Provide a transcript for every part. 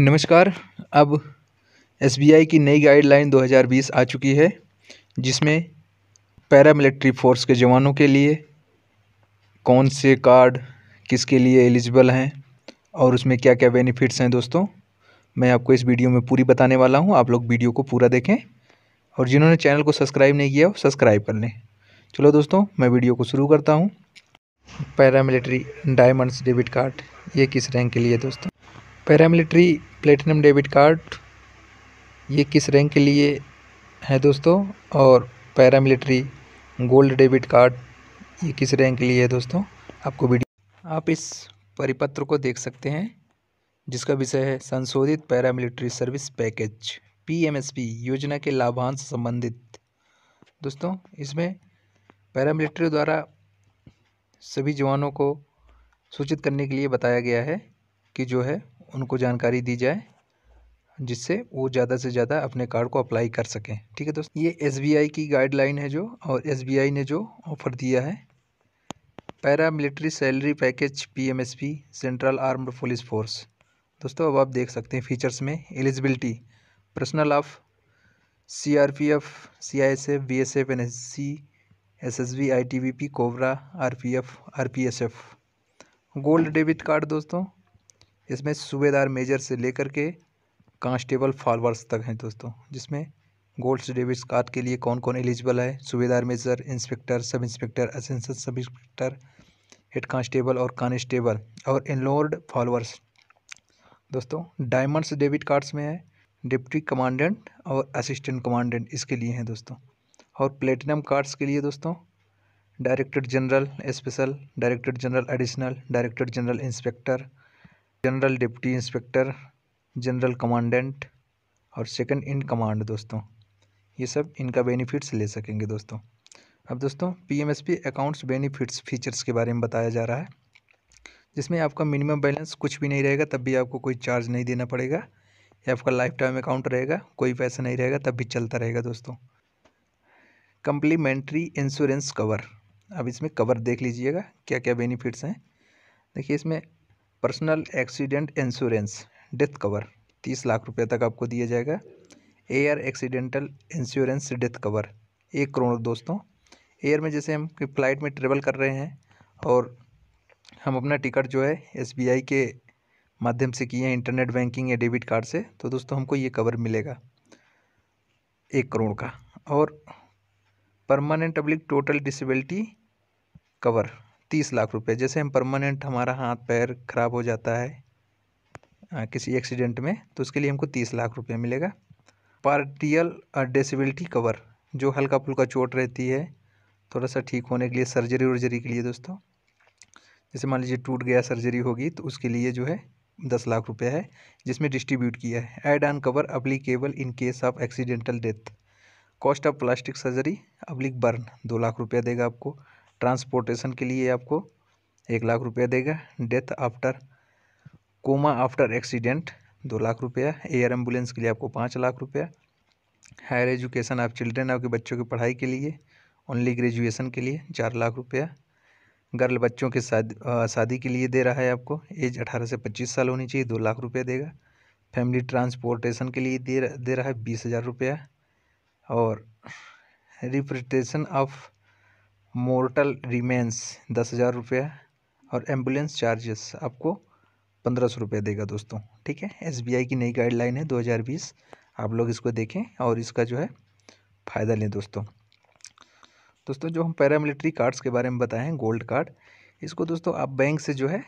नमस्कार अब एसबीआई की नई गाइडलाइन 2020 आ चुकी है जिसमें पैरामिलिट्री फोर्स के जवानों के लिए कौन से कार्ड किसके लिए एलिजिबल हैं और उसमें क्या क्या बेनिफिट्स हैं दोस्तों मैं आपको इस वीडियो में पूरी बताने वाला हूं आप लोग वीडियो को पूरा देखें और जिन्होंने चैनल को सब्सक्राइब नहीं किया हो सब्सक्राइब कर लें चलो दोस्तों मैं वीडियो को शुरू करता हूँ पैरामिलिट्री डायमंड्स डेबिट कार्ड ये किस रैंक के लिए दोस्तों पैरामिलिट्री प्लेटिनम डेबिट कार्ड ये किस रैंक के लिए है दोस्तों और पैरामिलिट्री गोल्ड डेबिट कार्ड ये किस रैंक के लिए है दोस्तों आपको वीडियो आप इस परिपत्र को देख सकते हैं जिसका विषय है संशोधित पैरामिलिट्री सर्विस पैकेज पीएमएसपी योजना के लाभांश संबंधित दोस्तों इसमें पैरामिलिट्री द्वारा सभी जवानों को सूचित करने के लिए बताया गया है कि जो है उनको जानकारी दी जाए जिससे वो ज़्यादा से ज़्यादा अपने कार्ड को अप्लाई कर सकें ठीक है दोस्तों ये एस की गाइडलाइन है जो और एस ने जो ऑफ़र दिया है paramilitary salary package PMSP central armed police force दोस्तों अब आप देख सकते हैं फीचर्स में eligibility personal of C R P F C I S F B S F N S C S S B I T B P COBRA R P F R P S F gold debit card दोस्तों इसमें सूबेदार major से लेकर के constable forwards तक हैं दोस्तों जिसमें गोल्ड्स डेविस कार्ड के लिए कौन कौन एलिजिबल है सूबेदार major inspector sub inspector assistant sub inspector head constable और कांस्टेबल और इनलोर्ड फॉलोअर्स दोस्तों डायमंड्स डेबिट कार्ड्स में है डिप्टी कमांडेंट और असिस्टेंट कमांडेंट इसके लिए हैं दोस्तों और प्लेटिनम कार्ड्स के लिए दोस्तों director general special director general additional director general inspector general deputy inspector general commandant और सेकंड इन कमांड दोस्तों ये सब इनका बेनिफिट्स ले सकेंगे दोस्तों अब दोस्तों पीएमएसपी अकाउंट्स बेनिफिट्स फीचर्स के बारे में बताया जा रहा है जिसमें आपका मिनिमम बैलेंस कुछ भी नहीं रहेगा तब भी आपको कोई चार्ज नहीं देना पड़ेगा या आपका लाइफ टाइम अकाउंट रहेगा कोई पैसा नहीं रहेगा तब भी चलता रहेगा दोस्तों कंप्लीमेंट्री इंश्योरेंस कवर अब इसमें कवर देख लीजिएगा क्या क्या बेनिफिट्स हैं देखिए इसमें personal accident insurance death cover तीस लाख रुपए तक आपको दिया जाएगा air accidental insurance death cover एक करोड़ दोस्तों एयर में जैसे हम फ्लाइट में ट्रेवल कर रहे हैं और हम अपना टिकट जो है एसबीआई के माध्यम से किए हैं इंटरनेट बैंकिंग या डेबिट कार्ड से तो दोस्तों हमको ये कवर मिलेगा एक करोड़ का और permanent public total disability cover तीस लाख रुपए जैसे हम परमानेंट हमारा हाथ पैर खराब हो जाता है आ, किसी एक्सीडेंट में तो उसके लिए हमको तीस लाख रुपये मिलेगा पार्टियल डिसेबिलिटी कवर जो हल्का फुल्का चोट रहती है थोड़ा सा ठीक होने के लिए सर्जरी वर्जरी के लिए दोस्तों जैसे मान लीजिए टूट गया सर्जरी होगी तो उसके लिए जो है दस लाख रुपया है जिसमें डिस्ट्रीब्यूट किया है add on cover applicable in case of accidental death cost of plastic surgery oblique burn दो लाख रुपया देगा आपको ट्रांसपोर्टेशन के लिए आपको एक लाख रुपया देगा death after coma after accident दो लाख रुपया एयर एम्बुलेंस के लिए आपको पाँच लाख रुपया हायर एजुकेशन आप चिल्ड्रेन आपके बच्चों की पढ़ाई के लिए ओनली ग्रेजुएशन के लिए चार लाख रुपया गर्ल बच्चों के शादी शादी के लिए दे रहा है आपको एज अठारह से पच्चीस साल होनी चाहिए दो लाख रुपया देगा फैमिली ट्रांसपोर्टेशन के लिए दे रहा है बीस हज़ार रुपया और रिप्रेटेशन ऑफ मोर्टल रिमेंस दस हज़ार रुपया और एम्बुलेंस चार्जेस आपको पंद्रह सौ रुपया देगा दोस्तों ठीक है एसबीआई की नई गाइडलाइन है दो हज़ार बीस आप लोग इसको देखें और इसका जो है फ़ायदा लें दोस्तों दोस्तों जो हम पैरामिलिट्री कार्ड्स के बारे में बताएँ गोल्ड कार्ड इसको दोस्तों आप बैंक से जो है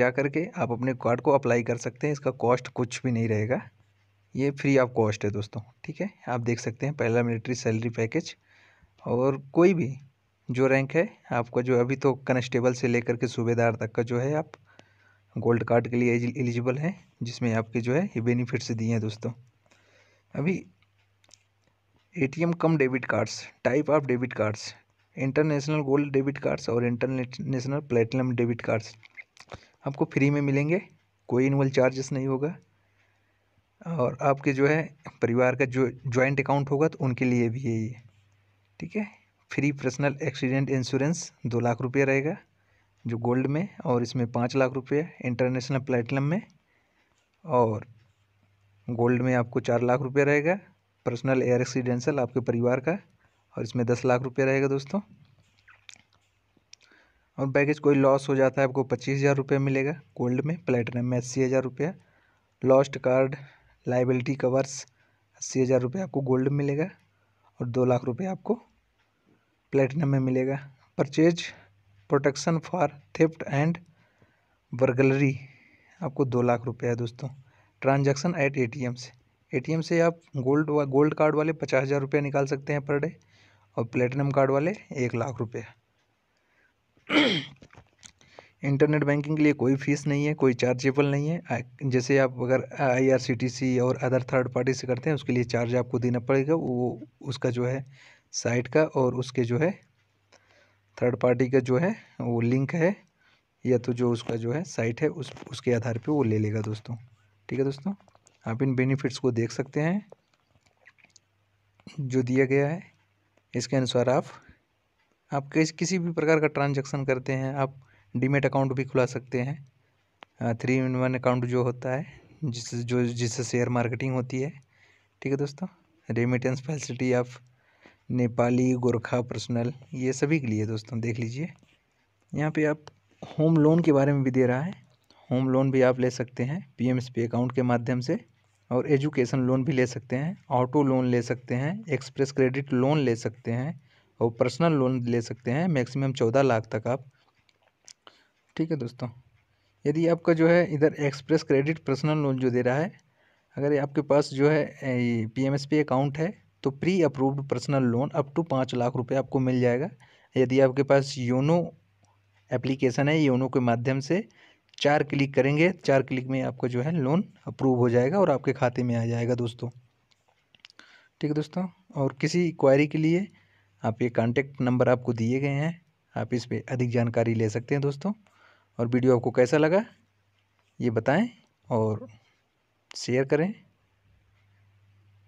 जा कर के आप अपने कार्ड को अप्लाई कर सकते हैं इसका कॉस्ट कुछ भी नहीं रहेगा ये फ्री ऑफ कॉस्ट है दोस्तों ठीक है आप देख सकते हैं पैरामिलिट्री सैलरी पैकेज और कोई भी जो रैंक है आपका जो अभी तो कनेस्टेबल से लेकर के सूबेदार तक का जो है आप गोल्ड कार्ड के लिए एलिजिबल हैं जिसमें आपके जो है ये बेनिफिट्स दिए हैं दोस्तों अभी ATM cum debit cards type of debit cards international gold debit cards और इंटरनेशनल प्लेटिनम डेबिट कार्ड्स आपको फ्री में मिलेंगे कोई इनवल चार्जेस नहीं होगा और आपके जो है परिवार का जो ज्वाइंट अकाउंट होगा तो उनके लिए भी यही है ठीक है फ्री पर्सनल एक्सीडेंट इंश्योरेंस दो लाख रुपये रहेगा जो गोल्ड में और इसमें पाँच लाख रुपये इंटरनेशनल प्लेटिनम में और गोल्ड में आपको चार लाख रुपये रहेगा पर्सनल एयर एक्सीडेंसल आपके परिवार का और इसमें दस लाख रुपये रहेगा दोस्तों और बैगेज कोई लॉस हो जाता है आपको पच्चीस हज़ार रुपये मिलेगा गोल्ड में प्लेटिनम में अस्सी हज़ार रुपया लॉस्ट कार्ड लाइबिलिटी कवर्स अस्सी हज़ार रुपये आपको गोल्ड मिलेगा और दो लाख रुपये आपको प्लेटिनम में मिलेगा purchase protection for theft and burglary आपको दो लाख रुपया है दोस्तों ट्रांजैक्शन एट एटीएम से एटीएम से आप गोल्ड वा, गोल्ड कार्ड वाले पचास हज़ार रुपया निकाल सकते हैं पर डे और प्लेटिनम कार्ड वाले एक लाख रुपया इंटरनेट बैंकिंग के लिए कोई फीस नहीं है कोई चार्जेबल नहीं है जैसे आप अगर आईआरसीटीसी और अदर थर्ड पार्टी से करते हैं उसके लिए चार्ज आपको देना पड़ेगा वो उसका जो है साइट का और उसके जो है थर्ड पार्टी का जो है वो लिंक है या तो जो उसका जो है साइट है उस उसके आधार पे वो ले लेगा दोस्तों ठीक है दोस्तों आप इन बेनिफिट्स को देख सकते हैं जो दिया गया है इसके अनुसार आप आप किस किसी भी प्रकार का ट्रांजैक्शन करते हैं आप डीमेट अकाउंट भी खुला सकते हैं थ्री इन वन अकाउंट जो होता है जिससे जो जिससे शेयर मार्केटिंग होती है ठीक है दोस्तों रेमिटेंस फैसिलिटी आप नेपाली गोरखा पर्सनल ये सभी के लिए दोस्तों देख लीजिए यहाँ पे आप होम लोन के बारे में भी दे रहा है होम लोन भी आप ले सकते हैं पीएमसीपी अकाउंट के माध्यम से और एजुकेशन लोन भी ले सकते हैं ऑटो लोन ले सकते हैं एक्सप्रेस क्रेडिट लोन ले सकते हैं और पर्सनल लोन ले सकते हैं मैक्सिमम चौदह लाख तक आप ठीक है दोस्तों यदि आपका जो है इधर एक्सप्रेस क्रेडिट पर्सनल लोन जो दे रहा है अगर आपके पास जो है P M S P account है तो pre approved personal loan up to पाँच लाख रुपए आपको मिल जाएगा यदि आपके पास योनो एप्लीकेशन है योनो के माध्यम से चार क्लिक करेंगे चार क्लिक में आपको जो है लोन अप्रूव हो जाएगा और आपके खाते में आ जाएगा दोस्तों ठीक है दोस्तों और किसी क्वायरी के लिए आप ये कॉन्टेक्ट नंबर आपको दिए गए हैं आप इस पर अधिक जानकारी ले सकते हैं दोस्तों और वीडियो आपको कैसा लगा ये बताएं और शेयर करें